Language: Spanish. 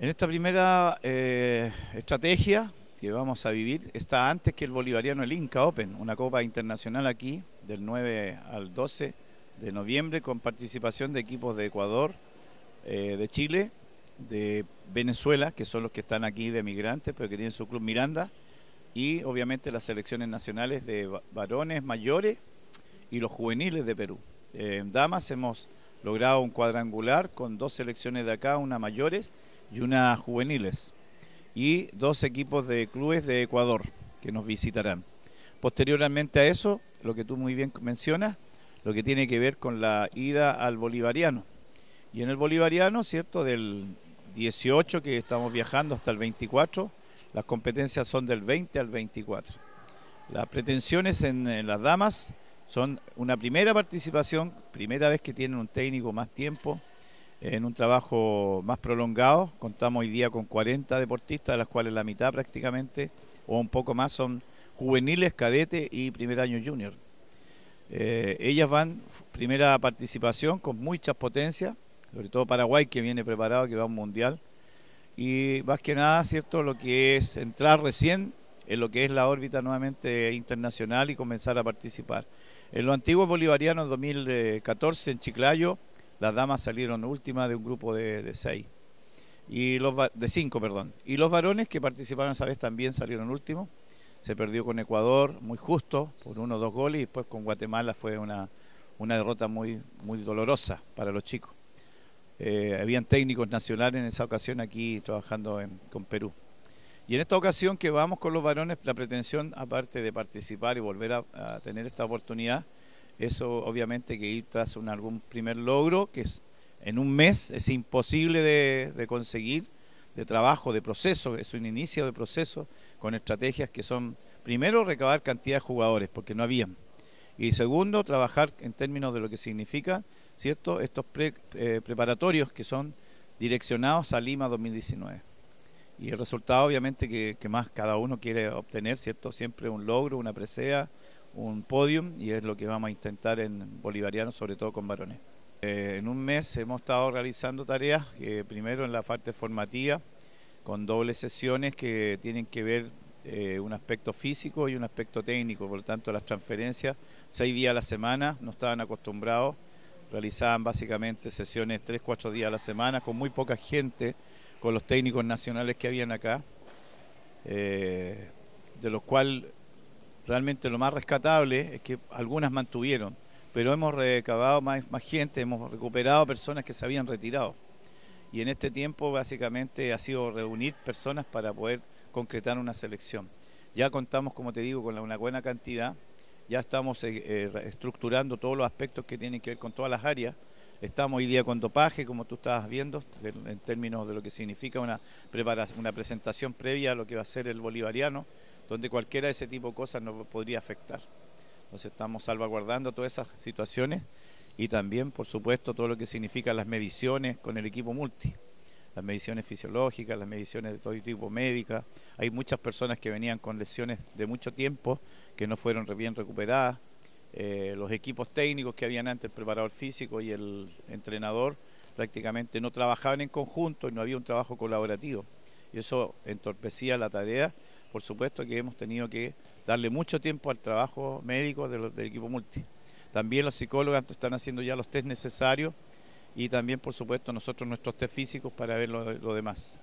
En esta primera eh, estrategia que vamos a vivir está antes que el bolivariano el Inca Open, una copa internacional aquí del 9 al 12 de noviembre con participación de equipos de Ecuador, eh, de Chile, de Venezuela, que son los que están aquí de migrantes, pero que tienen su club Miranda, y obviamente las selecciones nacionales de varones mayores y los juveniles de Perú. en damas hemos logrado un cuadrangular con dos selecciones de acá, una mayores y una juveniles, y dos equipos de clubes de Ecuador que nos visitarán. Posteriormente a eso, lo que tú muy bien mencionas, lo que tiene que ver con la ida al bolivariano. Y en el bolivariano, ¿cierto? Del 18 que estamos viajando hasta el 24, las competencias son del 20 al 24. Las pretensiones en, en las damas son una primera participación, primera vez que tienen un técnico más tiempo en un trabajo más prolongado. Contamos hoy día con 40 deportistas, de las cuales la mitad prácticamente o un poco más son juveniles, cadetes y primer año junior. Eh, ellas van primera participación con muchas potencias, sobre todo Paraguay que viene preparado, que va a un mundial. Y más que nada, ¿cierto? Lo que es entrar recién en lo que es la órbita nuevamente internacional y comenzar a participar. En los antiguos bolivarianos 2014 en Chiclayo, las damas salieron últimas de un grupo de, seis y los de cinco, perdón. Y los varones que participaron esa vez también salieron últimos. Se perdió con Ecuador, muy justo, por uno o dos goles, y después con Guatemala fue una, una derrota muy, muy dolorosa para los chicos. Eh, habían técnicos nacionales en esa ocasión aquí trabajando con Perú. Y en esta ocasión que vamos con los varones, la pretensión, aparte de participar y volver a, tener esta oportunidad, eso obviamente que ir tras un, algún primer logro, que es, en un mes es imposible de, conseguir, de trabajo, de proceso, es un inicio de proceso con estrategias que son, primero, recabar cantidad de jugadores, porque no habían. Y segundo, trabajar en términos de lo que significa, ¿cierto?, estos eh, preparatorios que son direccionados a Lima 2019 y el resultado obviamente que, más cada uno quiere obtener, ¿cierto? Siempre un logro, una presea, un podium y es lo que vamos a intentar en Bolivariano, sobre todo con varones. Eh, en un mes hemos estado realizando tareas, eh, primero en la parte formativa, con dobles sesiones que tienen que ver eh, un aspecto físico y un aspecto técnico, por lo tanto las transferencias, seis días a la semana, no estaban acostumbrados, realizaban básicamente sesiones tres, cuatro días a la semana con muy poca gente con los técnicos nacionales que habían acá, eh, de los cuales realmente lo más rescatable es que algunas mantuvieron, pero hemos recabado más, gente, hemos recuperado personas que se habían retirado. Y en este tiempo básicamente ha sido reunir personas para poder concretar una selección. Ya contamos, como te digo, con una buena cantidad, ya estamos eh, eh, estructurando todos los aspectos que tienen que ver con todas las áreas, Estamos hoy día con dopaje, como tú estabas viendo, en términos de lo que significa una, presentación previa a lo que va a ser el bolivariano, donde cualquiera de ese tipo de cosas nos podría afectar. Entonces estamos salvaguardando todas esas situaciones y también, por supuesto, todo lo que significa las mediciones con el equipo multi las mediciones fisiológicas, las mediciones de todo tipo médica. Hay muchas personas que venían con lesiones de mucho tiempo que no fueron bien recuperadas. Eh, los equipos técnicos que habían antes, el preparador físico y el entrenador, prácticamente no trabajaban en conjunto y no había un trabajo colaborativo. Y eso entorpecía la tarea. Por supuesto que hemos tenido que darle mucho tiempo al trabajo médico del equipo multi. También los psicólogos están haciendo ya los test necesarios y también, por supuesto, nosotros nuestros test físicos para ver lo demás.